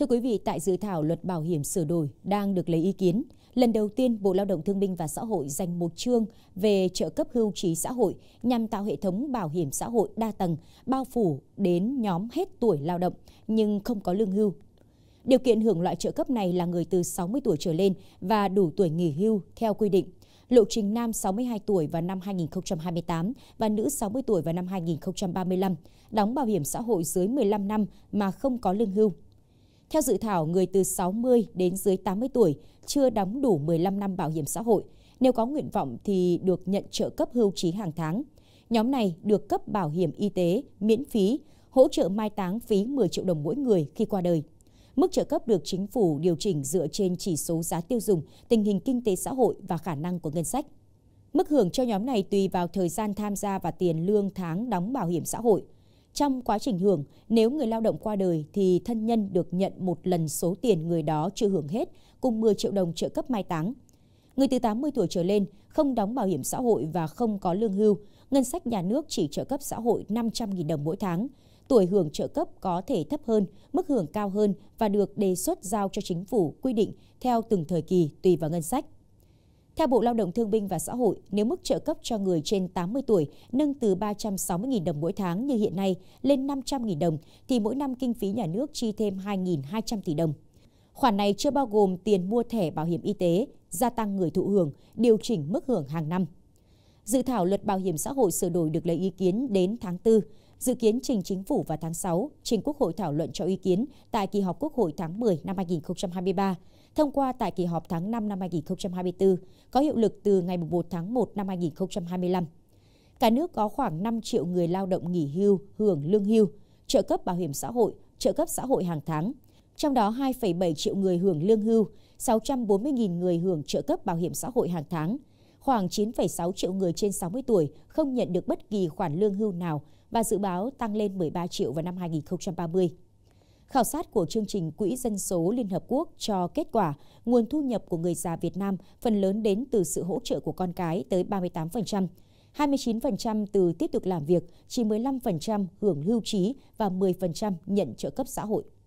Thưa quý vị, tại dự thảo luật bảo hiểm sửa đổi đang được lấy ý kiến, lần đầu tiên Bộ Lao động Thương binh và Xã hội dành một chương về trợ cấp hưu trí xã hội nhằm tạo hệ thống bảo hiểm xã hội đa tầng, bao phủ đến nhóm hết tuổi lao động nhưng không có lương hưu. Điều kiện hưởng loại trợ cấp này là người từ 60 tuổi trở lên và đủ tuổi nghỉ hưu theo quy định. Lộ trình nam 62 tuổi vào năm 2028 và nữ 60 tuổi vào năm 2035, đóng bảo hiểm xã hội dưới 15 năm mà không có lương hưu. Theo dự thảo, người từ 60 đến dưới 80 tuổi chưa đóng đủ 15 năm bảo hiểm xã hội, nếu có nguyện vọng thì được nhận trợ cấp hưu trí hàng tháng. Nhóm này được cấp bảo hiểm y tế miễn phí, hỗ trợ mai táng phí 10 triệu đồng mỗi người khi qua đời. Mức trợ cấp được chính phủ điều chỉnh dựa trên chỉ số giá tiêu dùng, tình hình kinh tế xã hội và khả năng của ngân sách. Mức hưởng cho nhóm này tùy vào thời gian tham gia và tiền lương tháng đóng bảo hiểm xã hội. Trong quá trình hưởng, nếu người lao động qua đời thì thân nhân được nhận một lần số tiền người đó chưa hưởng hết cùng 10 triệu đồng trợ cấp mai táng. Người từ 80 tuổi trở lên không đóng bảo hiểm xã hội và không có lương hưu, ngân sách nhà nước chỉ trợ cấp xã hội 500.000 đồng mỗi tháng. Tuổi hưởng trợ cấp có thể thấp hơn, mức hưởng cao hơn và được đề xuất giao cho chính phủ quy định theo từng thời kỳ tùy vào ngân sách. Theo Bộ Lao động Thương binh và Xã hội, nếu mức trợ cấp cho người trên 80 tuổi nâng từ 360.000 đồng mỗi tháng như hiện nay lên 500.000 đồng, thì mỗi năm kinh phí nhà nước chi thêm 2.200 tỷ đồng. Khoản này chưa bao gồm tiền mua thẻ bảo hiểm y tế, gia tăng người thụ hưởng, điều chỉnh mức hưởng hàng năm. Dự thảo luật bảo hiểm xã hội sửa đổi được lấy ý kiến đến tháng 4 dự kiến trình chính phủ vào tháng 6, trình Quốc hội thảo luận cho ý kiến tại kỳ họp Quốc hội tháng 10 năm 2023, thông qua tại kỳ họp tháng 5 năm 2024, có hiệu lực từ ngày 1 tháng 1 năm 2025. Cả nước có khoảng 5 triệu người lao động nghỉ hưu, hưởng lương hưu, trợ cấp bảo hiểm xã hội, trợ cấp xã hội hàng tháng. Trong đó 2,7 triệu người hưởng lương hưu, 640.000 người hưởng trợ cấp bảo hiểm xã hội hàng tháng – khoảng 9,6 triệu người trên 60 tuổi không nhận được bất kỳ khoản lương hưu nào và dự báo tăng lên 13 triệu vào năm 2030. Khảo sát của chương trình Quỹ Dân số Liên Hợp Quốc cho kết quả nguồn thu nhập của người già Việt Nam phần lớn đến từ sự hỗ trợ của con cái tới 38%, 29% từ tiếp tục làm việc, chỉ 15% hưởng hưu trí và 10% nhận trợ cấp xã hội.